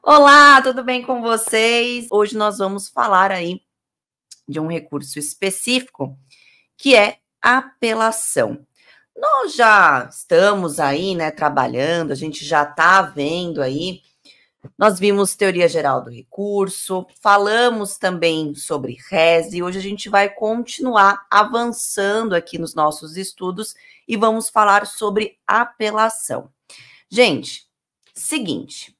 Olá, tudo bem com vocês? Hoje nós vamos falar aí de um recurso específico que é apelação. Nós já estamos aí, né, trabalhando, a gente já está vendo aí. Nós vimos teoria geral do recurso, falamos também sobre res e hoje a gente vai continuar avançando aqui nos nossos estudos e vamos falar sobre apelação. Gente, seguinte,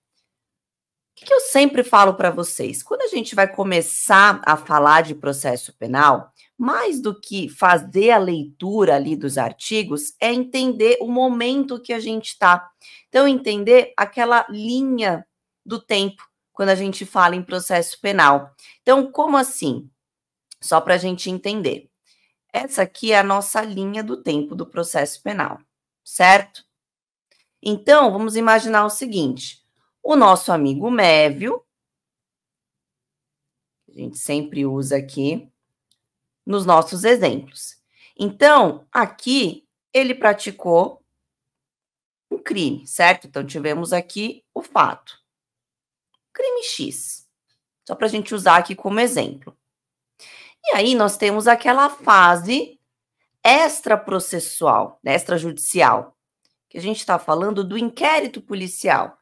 que eu sempre falo para vocês? Quando a gente vai começar a falar de processo penal, mais do que fazer a leitura ali dos artigos, é entender o momento que a gente está. Então, entender aquela linha do tempo quando a gente fala em processo penal. Então, como assim? Só para a gente entender. Essa aqui é a nossa linha do tempo do processo penal, certo? Então, vamos imaginar o seguinte: o nosso amigo Mévio, que a gente sempre usa aqui nos nossos exemplos. Então, aqui ele praticou um crime, certo? Então, tivemos aqui o fato. Crime X. Só para a gente usar aqui como exemplo. E aí, nós temos aquela fase extraprocessual, processual né, extrajudicial, que a gente está falando do inquérito policial.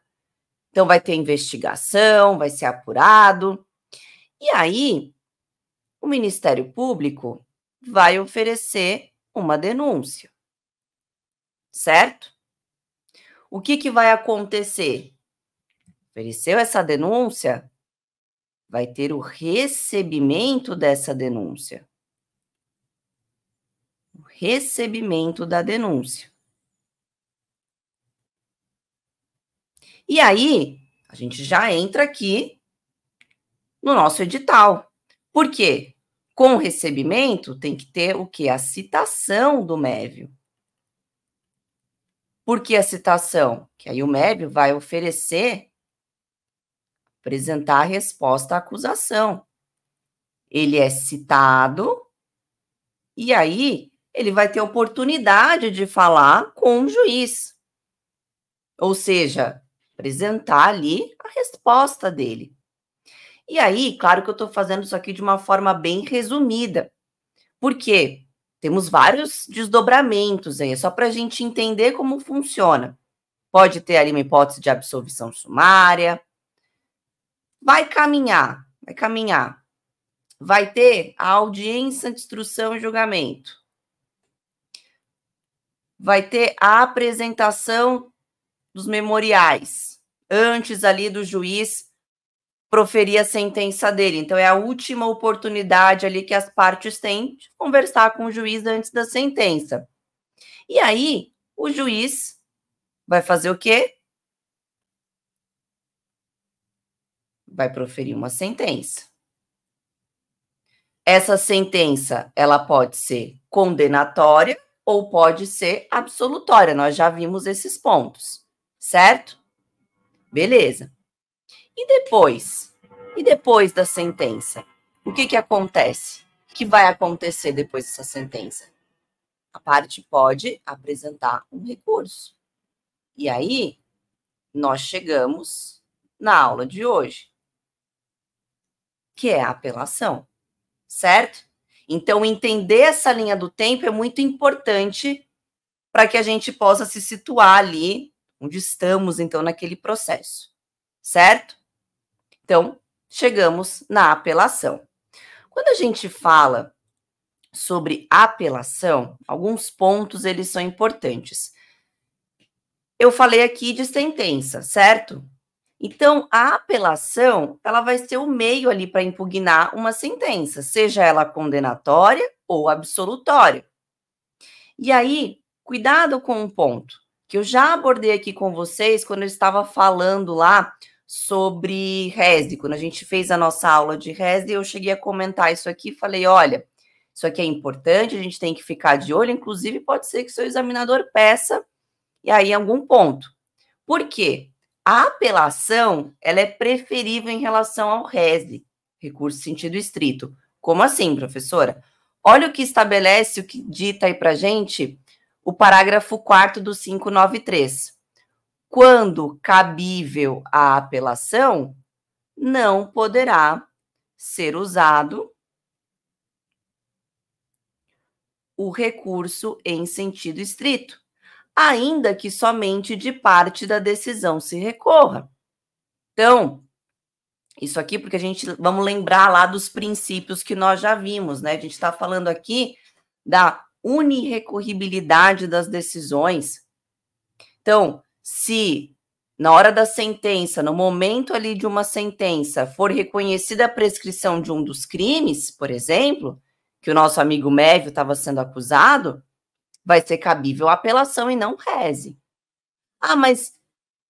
Então, vai ter investigação, vai ser apurado. E aí, o Ministério Público vai oferecer uma denúncia, certo? O que, que vai acontecer? Ofereceu essa denúncia, vai ter o recebimento dessa denúncia. O recebimento da denúncia. E aí, a gente já entra aqui no nosso edital. Por quê? Com o recebimento, tem que ter o que? A citação do mévio Por que a citação? Que aí o mévio vai oferecer, apresentar a resposta à acusação. Ele é citado, e aí ele vai ter oportunidade de falar com o juiz. Ou seja, apresentar ali a resposta dele. E aí, claro que eu estou fazendo isso aqui de uma forma bem resumida, porque temos vários desdobramentos aí, é só para a gente entender como funciona. Pode ter ali uma hipótese de absolvição sumária, vai caminhar, vai caminhar. Vai ter a audiência de instrução e julgamento. Vai ter a apresentação dos memoriais, antes ali do juiz proferir a sentença dele. Então, é a última oportunidade ali que as partes têm de conversar com o juiz antes da sentença. E aí, o juiz vai fazer o quê? Vai proferir uma sentença. Essa sentença, ela pode ser condenatória ou pode ser absolutória. Nós já vimos esses pontos certo? Beleza. E depois? E depois da sentença? O que, que acontece? O que vai acontecer depois dessa sentença? A parte pode apresentar um recurso. E aí, nós chegamos na aula de hoje, que é a apelação, certo? Então, entender essa linha do tempo é muito importante para que a gente possa se situar ali onde estamos, então, naquele processo, certo? Então, chegamos na apelação. Quando a gente fala sobre apelação, alguns pontos eles são importantes. Eu falei aqui de sentença, certo? Então, a apelação, ela vai ser o meio ali para impugnar uma sentença, seja ela condenatória ou absolutória. E aí, cuidado com um ponto que eu já abordei aqui com vocês quando eu estava falando lá sobre Rese. Quando a gente fez a nossa aula de RESD, eu cheguei a comentar isso aqui e falei: olha, isso aqui é importante, a gente tem que ficar de olho, inclusive pode ser que seu examinador peça, e aí em algum ponto. Por quê? A apelação ela é preferível em relação ao Rese, recurso sentido estrito. Como assim, professora? Olha o que estabelece, o que dita aí para gente o parágrafo 4 do 593. Quando cabível a apelação, não poderá ser usado o recurso em sentido estrito, ainda que somente de parte da decisão se recorra. Então, isso aqui porque a gente vamos lembrar lá dos princípios que nós já vimos, né? A gente está falando aqui da unirrecorribilidade das decisões. Então, se na hora da sentença, no momento ali de uma sentença, for reconhecida a prescrição de um dos crimes, por exemplo, que o nosso amigo Mévio estava sendo acusado, vai ser cabível a apelação e não reze. Ah, mas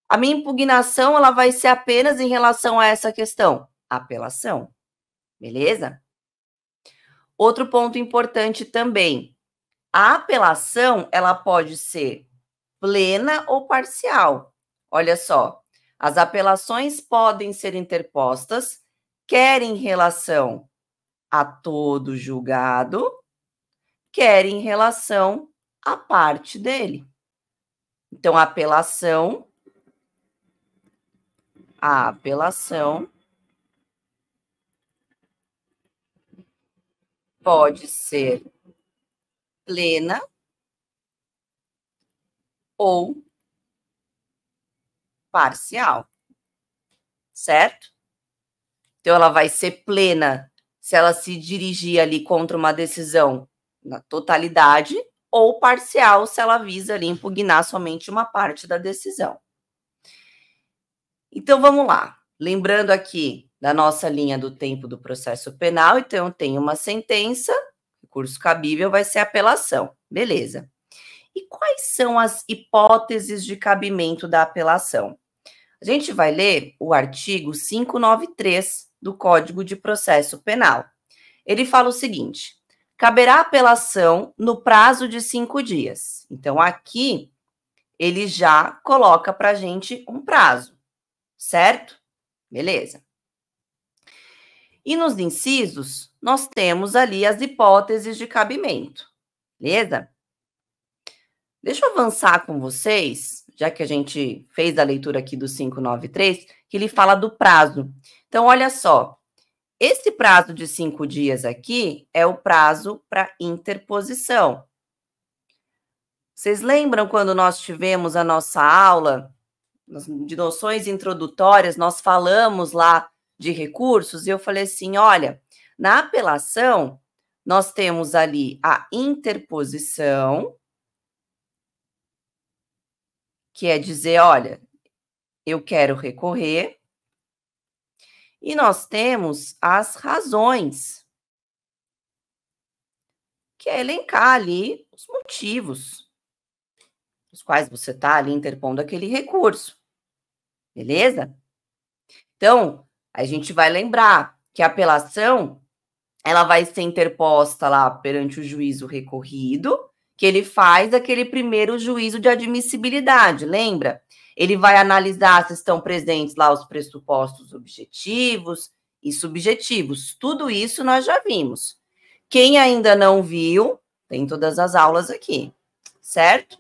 a minha impugnação ela vai ser apenas em relação a essa questão. Apelação. Beleza? Outro ponto importante também. A apelação, ela pode ser plena ou parcial. Olha só, as apelações podem ser interpostas, quer em relação a todo julgado, quer em relação à parte dele. Então, a apelação, a apelação pode ser plena ou parcial, certo? Então, ela vai ser plena se ela se dirigir ali contra uma decisão na totalidade ou parcial se ela visa ali impugnar somente uma parte da decisão. Então, vamos lá. Lembrando aqui da nossa linha do tempo do processo penal, então eu tenho uma sentença, Recurso cabível vai ser apelação, beleza. E quais são as hipóteses de cabimento da apelação? A gente vai ler o artigo 593 do Código de Processo Penal. Ele fala o seguinte: caberá apelação no prazo de cinco dias. Então, aqui ele já coloca para a gente um prazo, certo? Beleza. E nos incisos, nós temos ali as hipóteses de cabimento, beleza? Deixa eu avançar com vocês, já que a gente fez a leitura aqui do 593, que ele fala do prazo. Então, olha só, esse prazo de cinco dias aqui é o prazo para interposição. Vocês lembram quando nós tivemos a nossa aula de noções introdutórias, nós falamos lá de recursos, e eu falei assim: olha, na apelação, nós temos ali a interposição, que é dizer, olha, eu quero recorrer, e nós temos as razões, que é elencar ali os motivos os quais você está ali interpondo aquele recurso. Beleza? Então, a gente vai lembrar que a apelação ela vai ser interposta lá perante o juízo recorrido, que ele faz aquele primeiro juízo de admissibilidade, lembra? Ele vai analisar se estão presentes lá os pressupostos objetivos e subjetivos. Tudo isso nós já vimos. Quem ainda não viu, tem todas as aulas aqui, certo?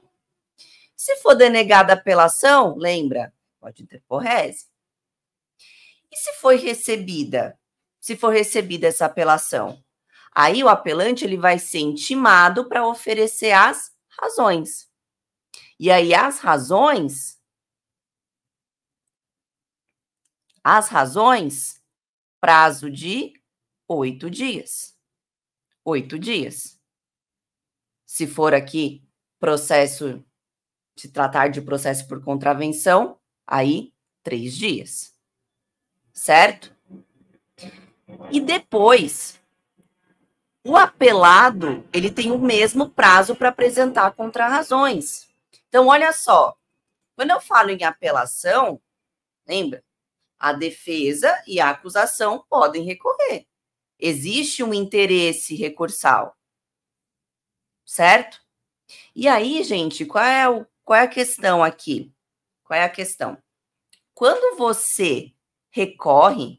Se for denegada a apelação, lembra, pode interpor rese. E se foi recebida? Se for recebida essa apelação? Aí o apelante ele vai ser intimado para oferecer as razões. E aí as razões as razões prazo de oito dias. Oito dias. Se for aqui processo, se tratar de processo por contravenção, aí três dias certo? E depois, o apelado, ele tem o mesmo prazo para apresentar contrarrazões. Então, olha só, quando eu falo em apelação, lembra? A defesa e a acusação podem recorrer. Existe um interesse recursal. Certo? E aí, gente, qual é, o, qual é a questão aqui? Qual é a questão? Quando você recorre,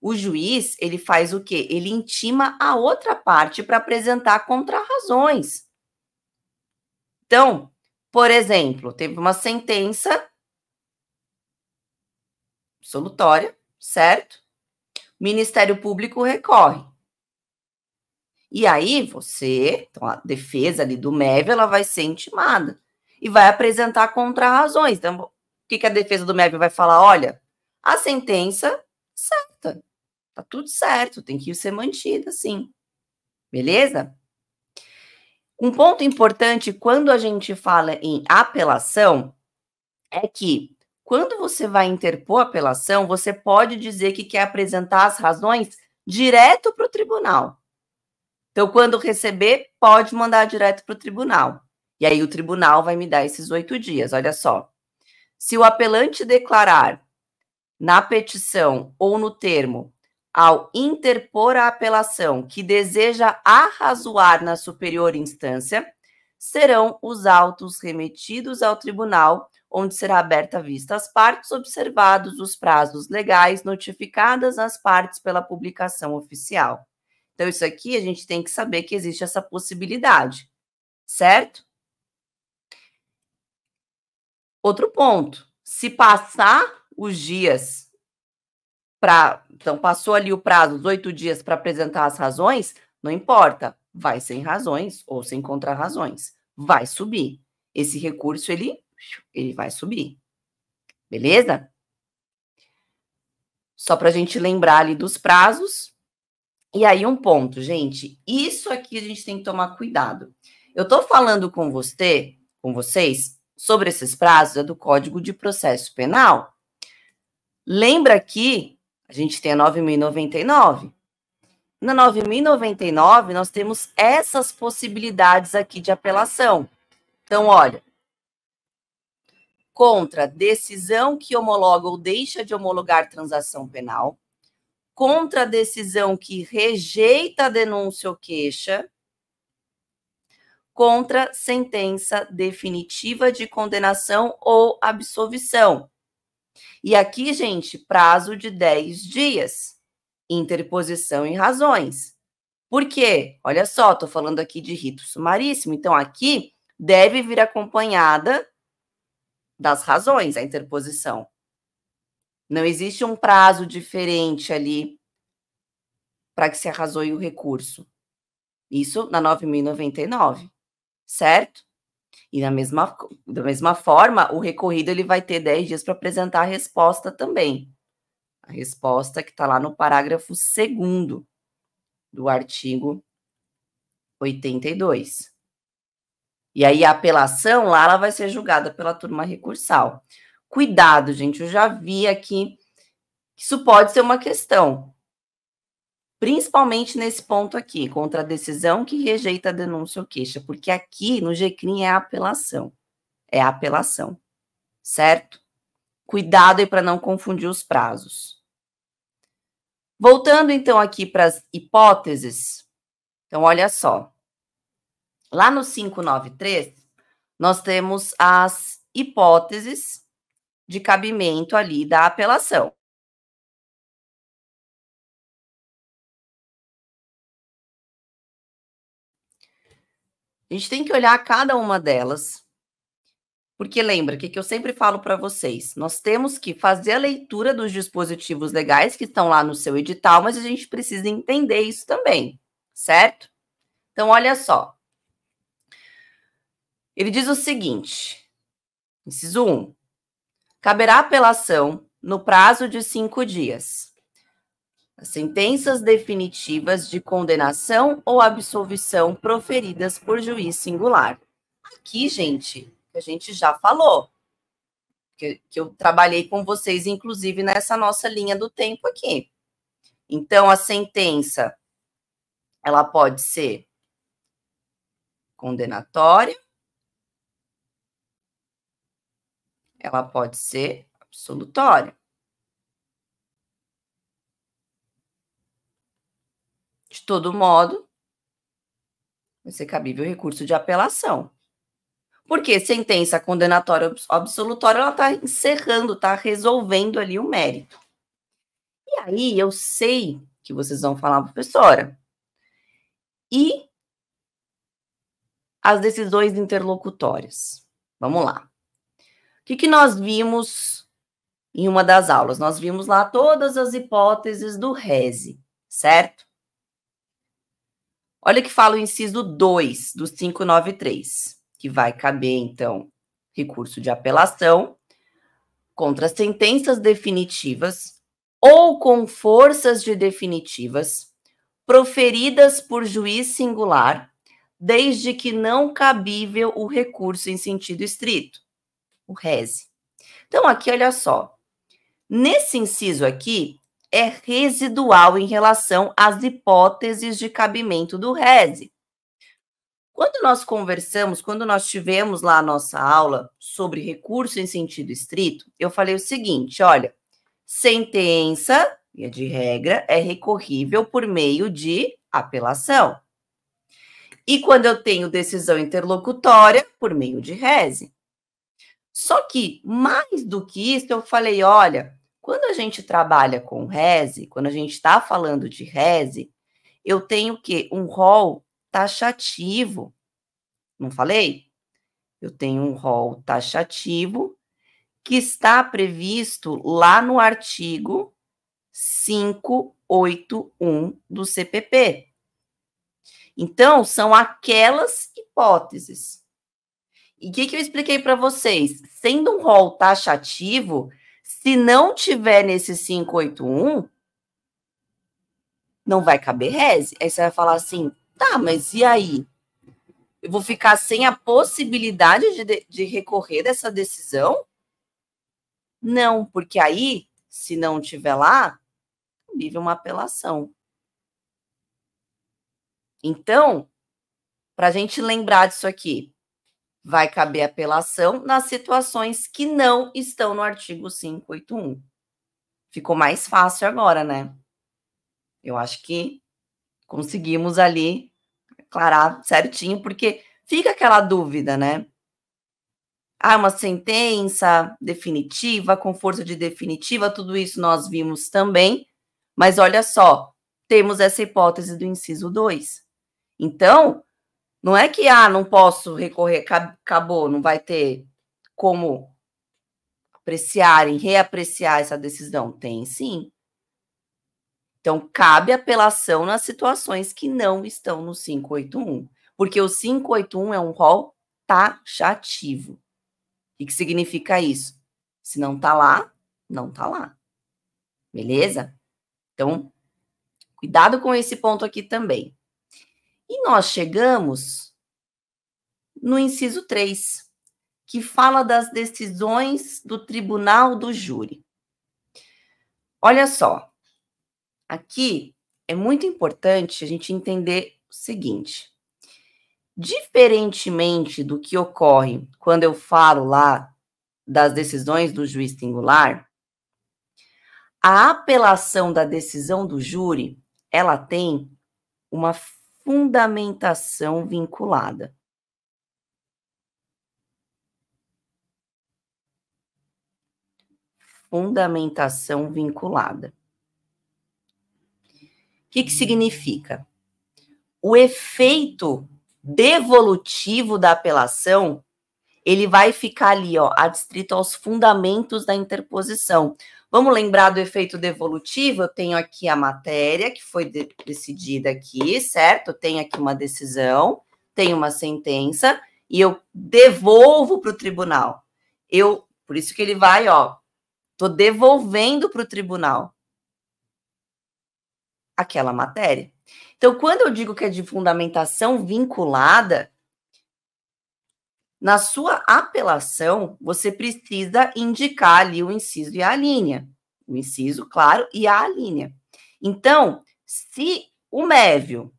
o juiz ele faz o quê? Ele intima a outra parte para apresentar contrarrazões. Então, por exemplo, teve uma sentença absolutória, certo? O Ministério Público recorre. E aí você, então a defesa ali do MEV, ela vai ser intimada e vai apresentar contrarrazões. Então, o que, que a defesa do MEV vai falar? Olha, a sentença certa. Tá tudo certo, tem que ser mantida, sim. Beleza? Um ponto importante quando a gente fala em apelação é que quando você vai interpor apelação, você pode dizer que quer apresentar as razões direto para o tribunal. Então, quando receber, pode mandar direto para o tribunal. E aí o tribunal vai me dar esses oito dias. Olha só. Se o apelante declarar na petição ou no termo ao interpor a apelação que deseja arrazoar na superior instância, serão os autos remetidos ao tribunal, onde será aberta vista às partes, observados os prazos legais notificadas às partes pela publicação oficial. Então, isso aqui a gente tem que saber que existe essa possibilidade, certo? Outro ponto: se passar os dias para. Então, passou ali o prazo, os oito dias para apresentar as razões, não importa, vai sem razões ou sem contrarrazões, vai subir. Esse recurso, ele, ele vai subir. Beleza? Só para a gente lembrar ali dos prazos. E aí, um ponto, gente. Isso aqui a gente tem que tomar cuidado. Eu estou falando com você, com vocês, sobre esses prazos é do Código de Processo Penal. Lembra que a gente tem a 9.099. Na 9.099, nós temos essas possibilidades aqui de apelação. Então, olha, contra decisão que homologa ou deixa de homologar transação penal, contra decisão que rejeita a denúncia ou queixa, contra sentença definitiva de condenação ou absolvição. E aqui, gente, prazo de 10 dias. Interposição e razões. Por quê? Olha só, estou falando aqui de rito sumaríssimo. Então, aqui deve vir acompanhada das razões a interposição. Não existe um prazo diferente ali para que se arrazoe o recurso. Isso na 9.099, certo? E da mesma, da mesma forma, o recorrido ele vai ter 10 dias para apresentar a resposta também. A resposta que está lá no parágrafo 2 do artigo 82. E aí a apelação lá ela vai ser julgada pela turma recursal. Cuidado, gente, eu já vi aqui que isso pode ser uma questão principalmente nesse ponto aqui, contra a decisão que rejeita a denúncia ou queixa, porque aqui no GCRIM é apelação. É apelação, certo? Cuidado aí para não confundir os prazos. Voltando então aqui para as hipóteses. Então, olha só. Lá no 593, nós temos as hipóteses de cabimento ali da apelação. A gente tem que olhar cada uma delas, porque lembra que, que eu sempre falo para vocês: nós temos que fazer a leitura dos dispositivos legais que estão lá no seu edital, mas a gente precisa entender isso também, certo? Então, olha só. Ele diz o seguinte: inciso 1. Caberá apelação no prazo de cinco dias as sentenças definitivas de condenação ou absolvição proferidas por juiz singular. Aqui, gente, que a gente já falou, que, que eu trabalhei com vocês, inclusive, nessa nossa linha do tempo aqui. Então, a sentença, ela pode ser condenatória, ela pode ser absolutória. De todo modo, vai ser cabível recurso de apelação. Porque sentença condenatória absolutória, ela está encerrando, está resolvendo ali o mérito. E aí eu sei que vocês vão falar, professora, e as decisões interlocutórias. Vamos lá. O que, que nós vimos em uma das aulas? Nós vimos lá todas as hipóteses do RESE, certo? Olha que fala o inciso 2 do 593, que vai caber, então, recurso de apelação contra sentenças definitivas ou com forças de definitivas proferidas por juiz singular, desde que não cabível o recurso em sentido estrito, o rese. Então, aqui, olha só. Nesse inciso aqui, é residual em relação às hipóteses de cabimento do RESE. Quando nós conversamos, quando nós tivemos lá a nossa aula sobre recurso em sentido estrito, eu falei o seguinte: olha, sentença, via de regra, é recorrível por meio de apelação. E quando eu tenho decisão interlocutória, por meio de rese. Só que, mais do que isso, eu falei: olha, quando a gente trabalha com reze, quando a gente está falando de reze, eu tenho que um rol taxativo. Tá Não falei? Eu tenho um rol taxativo tá que está previsto lá no artigo 581 do CPP. Então, são aquelas hipóteses. E o que, que, eu expliquei para vocês? Sendo um rol taxativo, tá se não tiver nesse 581, não vai caber reze. Aí você vai falar assim, tá, mas e aí? Eu vou ficar sem a possibilidade de, de recorrer dessa decisão? Não, porque aí, se não tiver lá, vive uma apelação. Então, para a gente lembrar disso aqui, vai caber apelação nas situações que não estão no artigo 581. Ficou mais fácil agora, né? Eu acho que conseguimos ali aclarar certinho, porque fica aquela dúvida, né? Ah, é uma sentença definitiva, com força de definitiva, tudo isso nós vimos também. Mas olha só, temos essa hipótese do inciso 2. Então, não é que, ah, não posso recorrer, acabou, não vai ter como apreciarem, reapreciar essa decisão. Tem sim. Então, cabe apelação nas situações que não estão no 581, porque o 581 é um rol taxativo. O que significa isso? Se não tá lá, não tá lá. Beleza? Então, cuidado com esse ponto aqui também. E nós chegamos no inciso 3, que fala das decisões do tribunal do júri. Olha só, aqui é muito importante a gente entender o seguinte: diferentemente do que ocorre quando eu falo lá das decisões do juiz singular, a apelação da decisão do júri, ela tem uma fundamentação vinculada. Fundamentação vinculada. O que, que significa? O efeito devolutivo da apelação ele vai ficar ali, ó, adstrito aos fundamentos da interposição. Vamos lembrar do efeito devolutivo? Eu tenho aqui a matéria que foi de decidida aqui, certo? Tem tenho aqui uma decisão, tenho uma sentença e eu devolvo para o tribunal. Eu, por isso que ele vai, ó, tô devolvendo para o tribunal aquela matéria. Então, quando eu digo que é de fundamentação vinculada, na sua apelação, você precisa indicar ali o inciso e a linha. O inciso, claro, e a linha. Então, se o Mévio,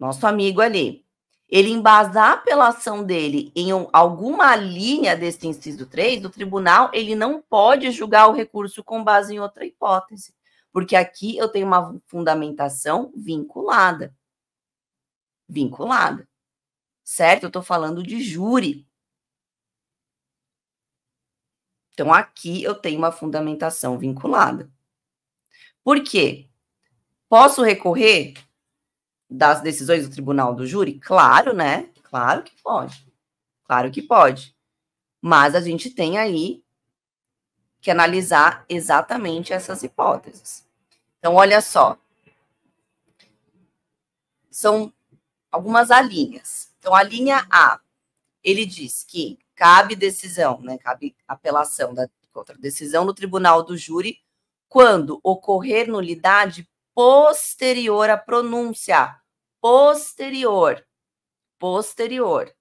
nosso amigo ali, ele embasa a apelação dele em um, alguma linha desse inciso 3, do tribunal, ele não pode julgar o recurso com base em outra hipótese, porque aqui eu tenho uma fundamentação vinculada. Vinculada. Certo? Eu estou falando de júri. Então, aqui eu tenho uma fundamentação vinculada. Por quê? Posso recorrer das decisões do tribunal do júri? Claro, né? Claro que pode. Claro que pode. Mas a gente tem aí que analisar exatamente essas hipóteses. Então, olha só. São algumas alinhas. Então, a linha A, ele diz que cabe decisão, né, cabe apelação da contra decisão no tribunal do júri quando ocorrer nulidade posterior à pronúncia, posterior, posterior.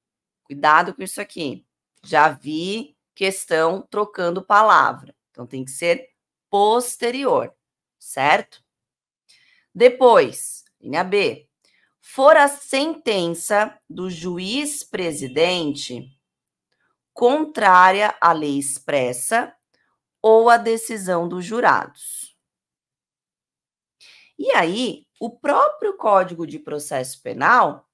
Cuidado com isso aqui. Já vi questão trocando palavra. Então tem que ser posterior, certo? Depois, linha B. For a sentença do juiz presidente contrária à lei expressa ou à decisão dos jurados. E aí, o próprio Código de Processo Penal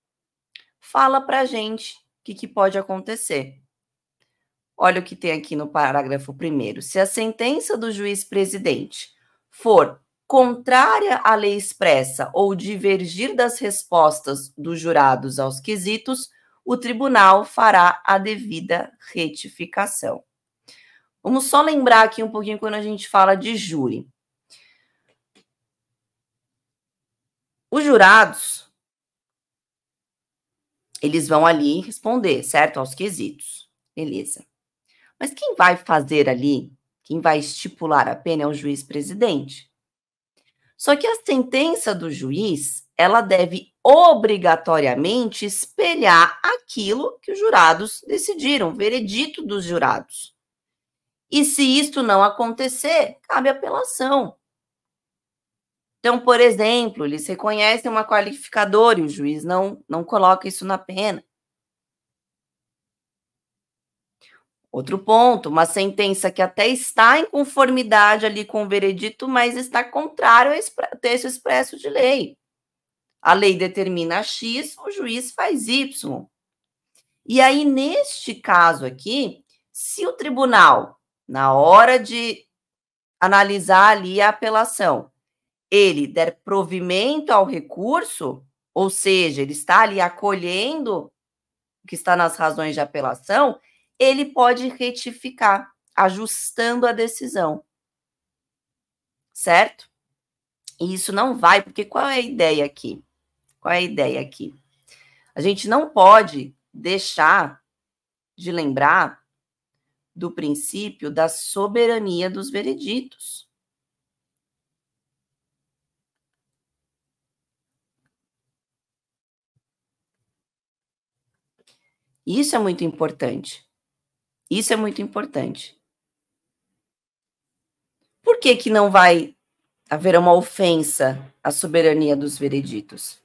fala para gente o que, que pode acontecer. Olha o que tem aqui no parágrafo primeiro. Se a sentença do juiz presidente for contrária à lei expressa ou divergir das respostas dos jurados aos quesitos, o tribunal fará a devida retificação. Vamos só lembrar aqui um pouquinho quando a gente fala de júri. Os jurados, eles vão ali responder, certo? Aos quesitos. Beleza. Mas quem vai fazer ali, quem vai estipular a pena é o juiz presidente. Só que a sentença do juiz, ela deve obrigatoriamente espelhar aquilo que os jurados decidiram, veredito dos jurados. E se isto não acontecer, cabe apelação. Então, por exemplo, eles reconhecem uma qualificadora e o juiz não, não coloca isso na pena. Outro ponto, uma sentença que até está em conformidade ali com o veredito, mas está contrário ao texto expresso de lei a lei determina X, o juiz faz Y. E aí, neste caso aqui, se o tribunal, na hora de analisar ali a apelação, ele der provimento ao recurso, ou seja, ele está ali acolhendo o que está nas razões de apelação, ele pode retificar, ajustando a decisão. Certo? E isso não vai, porque qual é a ideia aqui? Qual é a ideia aqui? A gente não pode deixar de lembrar do princípio da soberania dos vereditos. Isso é muito importante. Isso é muito importante. Por que, que não vai haver uma ofensa à soberania dos vereditos?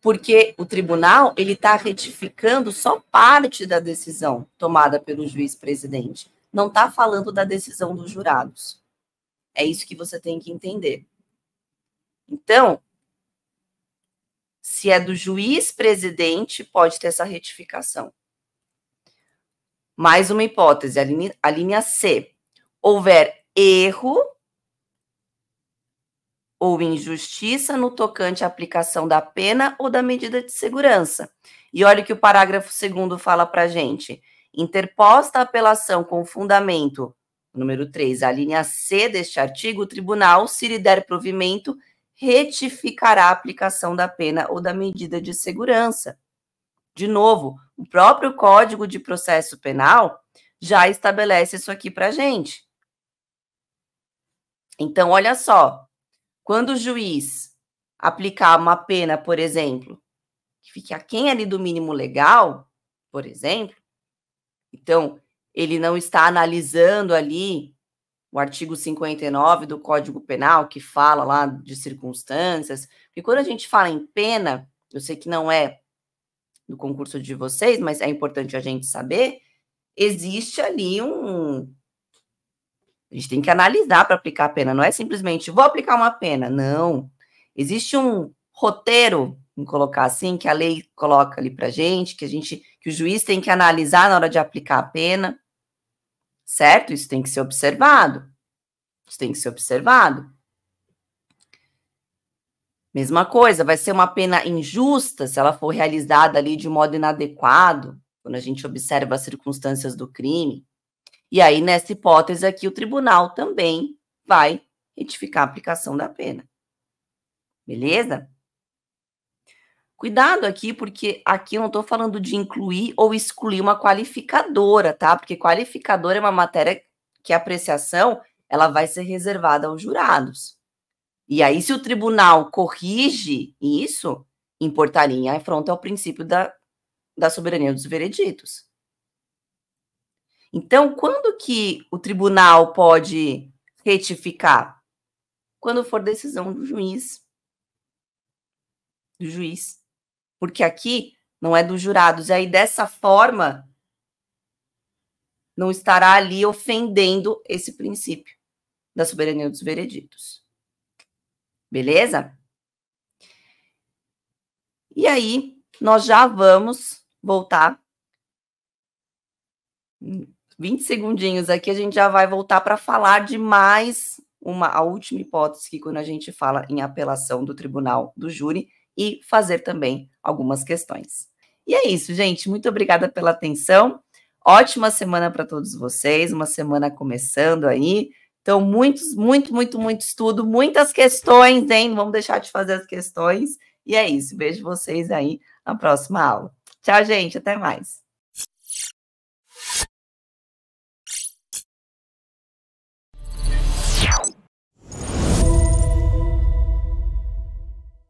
porque o tribunal ele está retificando só parte da decisão tomada pelo juiz presidente, não está falando da decisão dos jurados. É isso que você tem que entender. Então, se é do juiz presidente, pode ter essa retificação. Mais uma hipótese, a linha, a linha C. Houver erro ou injustiça no tocante à aplicação da pena ou da medida de segurança. E olha o que o parágrafo 2 fala para a gente. Interposta a apelação com fundamento, número 3, a linha C deste artigo, o tribunal, se lhe der provimento, retificará a aplicação da pena ou da medida de segurança. De novo, o próprio Código de Processo Penal já estabelece isso aqui para a gente. Então, olha só, quando o juiz aplicar uma pena, por exemplo, que fique aquém ali do mínimo legal, por exemplo, então ele não está analisando ali o artigo 59 do Código Penal, que fala lá de circunstâncias. Porque quando a gente fala em pena, eu sei que não é do concurso de vocês, mas é importante a gente saber, existe ali um, a gente tem que analisar para aplicar a pena, não é simplesmente vou aplicar uma pena. Não. Existe um roteiro, vamos colocar assim, que a lei coloca ali para gente, que a gente, que o juiz tem que analisar na hora de aplicar a pena, certo? Isso tem que ser observado. Isso tem que ser observado. Mesma coisa, vai ser uma pena injusta se ela for realizada ali de modo inadequado, quando a gente observa as circunstâncias do crime. E aí, nessa hipótese aqui, o tribunal também vai retificar a aplicação da pena. Beleza? Cuidado aqui, porque aqui eu não estou falando de incluir ou excluir uma qualificadora, tá? Porque qualificadora é uma matéria que a apreciação ela vai ser reservada aos jurados. E aí, se o tribunal corrige isso, em portaria, afronta ao princípio da, da soberania dos vereditos. Então, quando que o tribunal pode retificar? Quando for decisão do juiz. Do juiz. Porque aqui não é dos jurados. E aí, dessa forma, não estará ali ofendendo esse princípio da soberania dos vereditos. Beleza? E aí, nós já vamos voltar 20 segundinhos aqui, a gente já vai voltar para falar de mais uma a última hipótese que quando a gente fala em apelação do tribunal do júri e fazer também algumas questões. E é isso, gente. Muito obrigada pela atenção. Ótima semana para todos vocês, uma semana começando aí. Então, muitos, muito, muito, muito estudo, muitas questões, hein? Vamos deixar de fazer as questões. E é isso. Beijo vocês aí na próxima aula. Tchau, gente. Até mais.